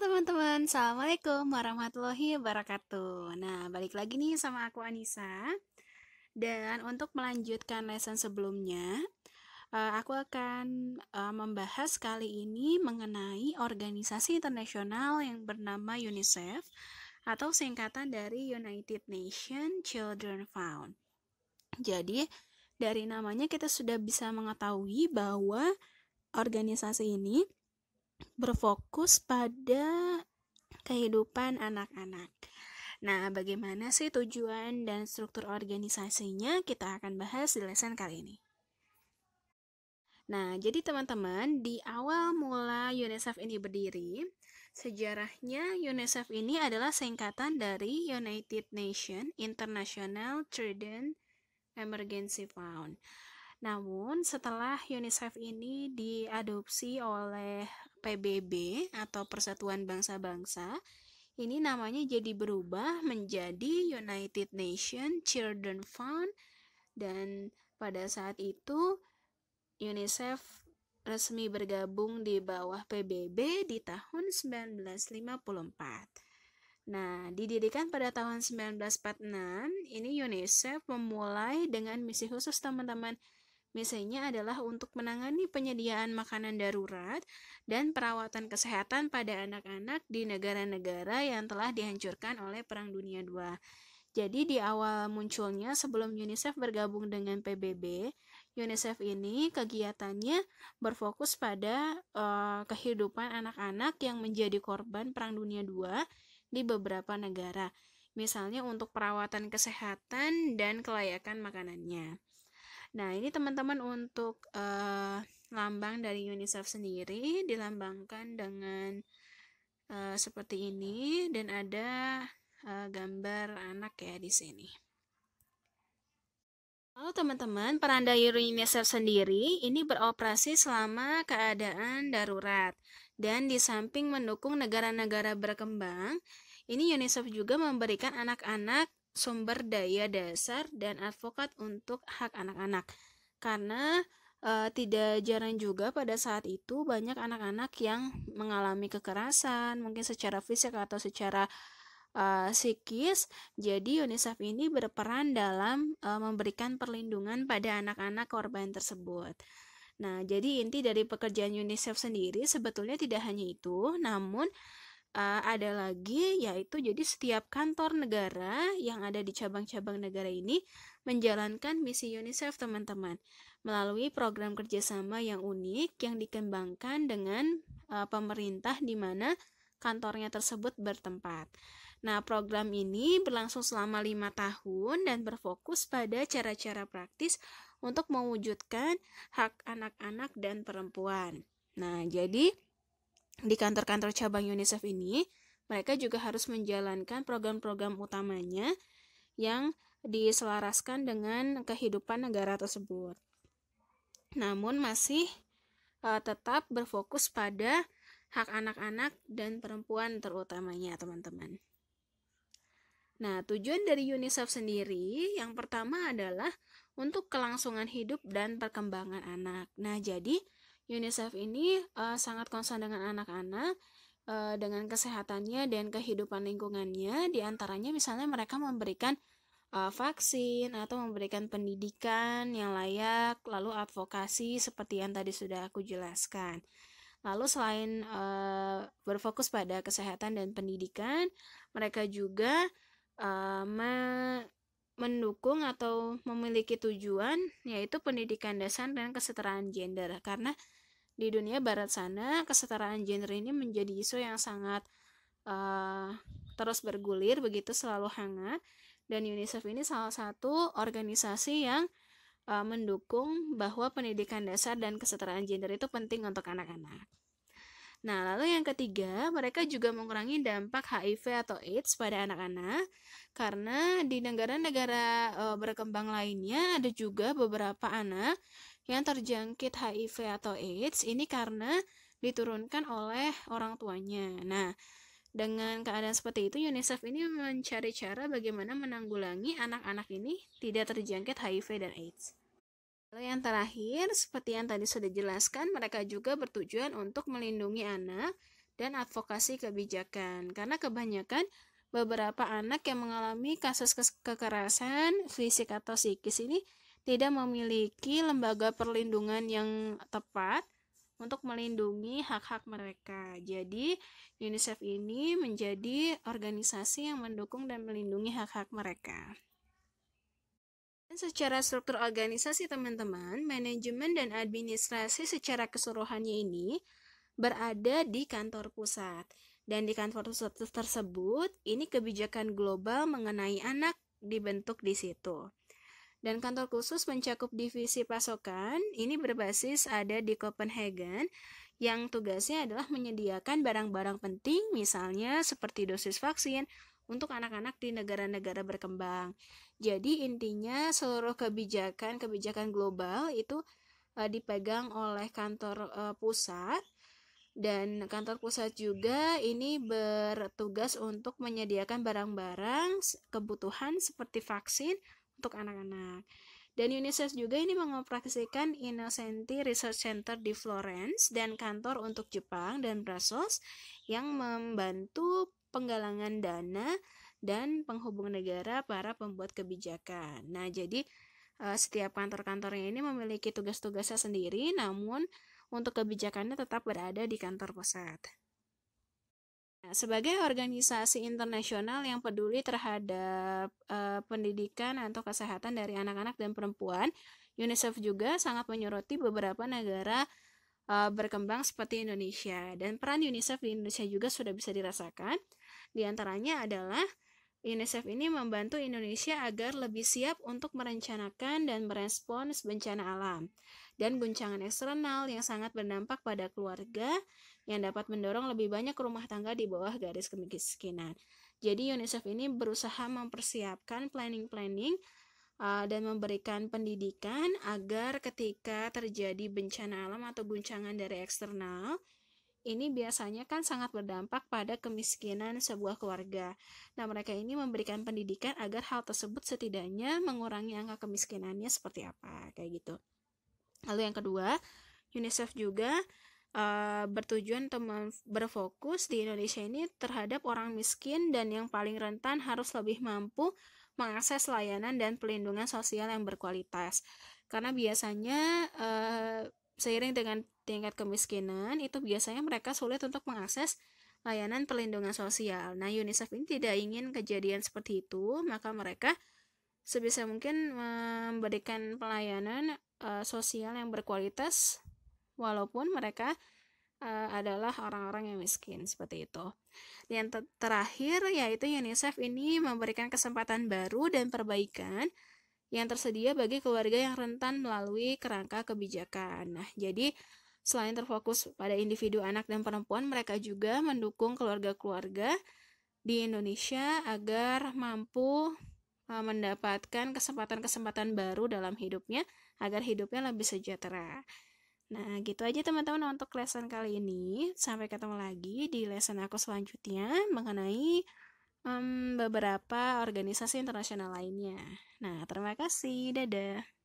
teman-teman, Assalamualaikum warahmatullahi wabarakatuh Nah, balik lagi nih sama aku Anissa Dan untuk melanjutkan lesson sebelumnya eh, Aku akan eh, membahas kali ini mengenai organisasi internasional yang bernama UNICEF Atau singkatan dari United Nations Children Fund Jadi, dari namanya kita sudah bisa mengetahui bahwa organisasi ini berfokus pada kehidupan anak-anak. Nah, bagaimana sih tujuan dan struktur organisasinya? Kita akan bahas di lesson kali ini. Nah, jadi teman-teman, di awal mula UNICEF ini berdiri, sejarahnya UNICEF ini adalah singkatan dari United Nations International Children Emergency Fund. Namun, setelah UNICEF ini diadopsi oleh PBB atau Persatuan Bangsa-Bangsa ini namanya jadi berubah menjadi United Nations Children Fund dan pada saat itu UNICEF resmi bergabung di bawah PBB di tahun 1954. Nah, didirikan pada tahun 1946, ini UNICEF memulai dengan misi khusus teman-teman Misalnya adalah untuk menangani penyediaan makanan darurat dan perawatan kesehatan pada anak-anak di negara-negara yang telah dihancurkan oleh Perang Dunia II. Jadi di awal munculnya sebelum UNICEF bergabung dengan PBB, UNICEF ini kegiatannya berfokus pada uh, kehidupan anak-anak yang menjadi korban Perang Dunia II di beberapa negara. Misalnya untuk perawatan kesehatan dan kelayakan makanannya. Nah, ini teman-teman untuk uh, lambang dari UNICEF sendiri dilambangkan dengan uh, seperti ini dan ada uh, gambar anak ya di sini. Lalu teman-teman, peran dari UNICEF sendiri ini beroperasi selama keadaan darurat. Dan di samping mendukung negara-negara berkembang, ini UNICEF juga memberikan anak-anak sumber daya dasar dan advokat untuk hak anak-anak. Karena e, tidak jarang juga pada saat itu banyak anak-anak yang mengalami kekerasan, mungkin secara fisik atau secara e, psikis. Jadi UNICEF ini berperan dalam e, memberikan perlindungan pada anak-anak korban tersebut. Nah, jadi inti dari pekerjaan UNICEF sendiri sebetulnya tidak hanya itu, namun uh, ada lagi yaitu jadi setiap kantor negara yang ada di cabang-cabang negara ini menjalankan misi UNICEF teman-teman melalui program kerjasama yang unik yang dikembangkan dengan uh, pemerintah di mana kantornya tersebut bertempat. Nah, program ini berlangsung selama lima tahun dan berfokus pada cara-cara praktis untuk mewujudkan hak anak-anak dan perempuan. Nah, jadi di kantor-kantor cabang UNICEF ini, mereka juga harus menjalankan program-program utamanya yang diselaraskan dengan kehidupan negara tersebut. Namun masih uh, tetap berfokus pada hak anak-anak dan perempuan terutamanya, teman-teman. Nah, tujuan dari UNICEF sendiri yang pertama adalah untuk kelangsungan hidup dan perkembangan anak. Nah, jadi UNICEF ini uh, sangat konsen dengan anak-anak uh, dengan kesehatannya dan kehidupan lingkungannya diantaranya misalnya mereka memberikan uh, vaksin atau memberikan pendidikan yang layak lalu advokasi seperti yang tadi sudah aku jelaskan Lalu selain uh, berfokus pada kesehatan dan pendidikan, mereka juga uh, mendukung atau memiliki tujuan yaitu pendidikan dasar dan kesetaraan gender karena di dunia barat sana, kesetaraan gender ini menjadi isu yang sangat uh, terus bergulir, begitu selalu hangat. Dan UNICEF ini salah satu organisasi yang uh, mendukung bahwa pendidikan dasar dan kesetaraan gender itu penting untuk anak-anak. Nah, lalu yang ketiga, mereka juga mengurangi dampak HIV atau AIDS pada anak-anak karena di negara-negara berkembang lainnya ada juga beberapa anak yang terjangkit HIV atau AIDS ini karena diturunkan oleh orang tuanya. Nah, dengan keadaan seperti itu UNICEF ini mencari cara bagaimana menanggulangi anak-anak ini tidak terjangkit HIV dan AIDS. Lalu yang terakhir, seperti yang tadi sudah dijelaskan, mereka juga bertujuan untuk melindungi anak dan advokasi kebijakan. Karena kebanyakan beberapa anak yang mengalami kasus kekerasan fisik atau psikis ini tidak memiliki lembaga perlindungan yang tepat untuk melindungi hak-hak mereka. Jadi, UNICEF ini menjadi organisasi yang mendukung dan melindungi hak-hak mereka. Dan secara struktur organisasi teman-teman, manajemen dan administrasi secara keseluruhannya ini berada di kantor pusat. Dan di kantor pusat tersebut, ini kebijakan global mengenai anak dibentuk di situ. Dan kantor khusus mencakup divisi pasokan, ini berbasis ada di Copenhagen, yang tugasnya adalah menyediakan barang-barang penting, misalnya seperti dosis vaksin, untuk anak-anak di negara-negara berkembang. Jadi intinya seluruh kebijakan-kebijakan global itu uh, dipegang oleh kantor uh, pusat dan kantor pusat juga ini bertugas untuk menyediakan barang-barang kebutuhan seperti vaksin untuk anak-anak. Dan UNICEF juga ini mengoperasikan Innocenti Research Center di Florence dan kantor untuk Jepang dan Brussels yang membantu penggalangan dana dan penghubung negara para pembuat kebijakan. Nah, jadi eh, setiap kantor-kantornya ini memiliki tugas-tugasnya sendiri, namun untuk kebijakannya tetap berada di kantor pusat. Nah, sebagai organisasi internasional yang peduli terhadap uh, pendidikan atau kesehatan dari anak-anak dan perempuan, UNICEF juga sangat menyoroti beberapa negara uh, berkembang seperti Indonesia dan peran UNICEF di Indonesia juga sudah bisa dirasakan di antaranya adalah UNICEF ini membantu Indonesia agar lebih siap untuk merencanakan dan merespons bencana alam dan guncangan eksternal yang sangat berdampak pada keluarga yang dapat mendorong lebih banyak rumah tangga di bawah garis kemiskinan. Jadi UNICEF ini berusaha mempersiapkan planning-planning uh, dan memberikan pendidikan agar ketika terjadi bencana alam atau guncangan dari eksternal ini biasanya kan sangat berdampak pada kemiskinan sebuah keluarga. Nah, mereka ini memberikan pendidikan agar hal tersebut setidaknya mengurangi angka kemiskinannya seperti apa, kayak gitu. Lalu yang kedua, UNICEF juga uh, bertujuan untuk berfokus di Indonesia ini terhadap orang miskin dan yang paling rentan harus lebih mampu mengakses layanan dan pelindungan sosial yang berkualitas. Karena biasanya uh, seiring dengan tingkat kemiskinan itu biasanya mereka sulit untuk mengakses layanan perlindungan sosial. Nah, UNICEF ini tidak ingin kejadian seperti itu, maka mereka sebisa mungkin memberikan pelayanan uh, sosial yang berkualitas walaupun mereka uh, adalah orang-orang yang miskin seperti itu. Yang ter terakhir yaitu UNICEF ini memberikan kesempatan baru dan perbaikan yang tersedia bagi keluarga yang rentan melalui kerangka kebijakan. Nah, jadi Selain terfokus pada individu anak dan perempuan, mereka juga mendukung keluarga-keluarga di Indonesia agar mampu e, mendapatkan kesempatan-kesempatan baru dalam hidupnya agar hidupnya lebih sejahtera. Nah, gitu aja teman-teman untuk lesson kali ini. Sampai ketemu lagi di lesson aku selanjutnya mengenai um, beberapa organisasi internasional lainnya. Nah, terima kasih. Dadah.